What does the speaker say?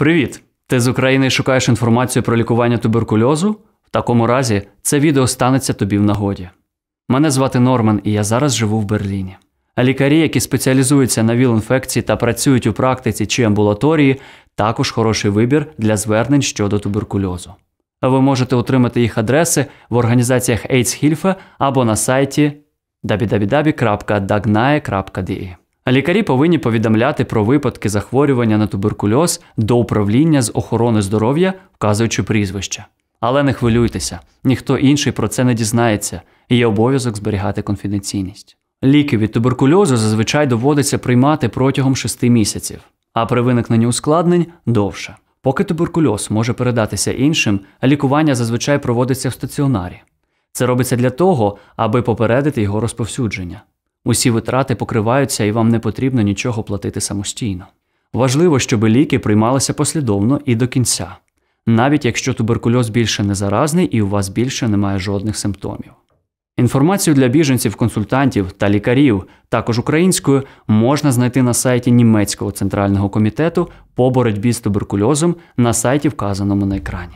Привіт! Ти з України шукаєш інформацію про лікування туберкульозу? В такому разі це відео станеться тобі в нагоді. Мене звати Норман, і я зараз живу в Берліні. Лікарі, які спеціалізуються на віл-інфекції та працюють у практиці чи амбулаторії, також хороший вибір для звернень щодо туберкульозу. Ви можете отримати їх адреси в організаціях AIDS Hilfe або на сайті www.dagnae.de. Лікарі повинні повідомляти про випадки захворювання на туберкульоз до управління з охорони здоров'я, вказуючи прізвища. Але не хвилюйтеся, ніхто інший про це не дізнається, і є обов'язок зберігати конфіденційність. Ліки від туберкульозу зазвичай доводиться приймати протягом 6 місяців, а при виникненні ускладнень довше. Поки туберкульоз може передатися іншим, лікування зазвичай проводиться в стаціонарі. Це робиться для того, аби попередити його розповсюдження. Усі витрати покриваються і вам не потрібно нічого платити самостійно. Важливо, щоб ліки приймалися послідовно і до кінця, навіть якщо туберкульоз більше не заразний і у вас більше немає жодних симптомів. Інформацію для біженців, консультантів та лікарів, також українською, можна знайти на сайті Німецького центрального комітету по боротьбі з туберкульозом на сайті, вказаному на екрані.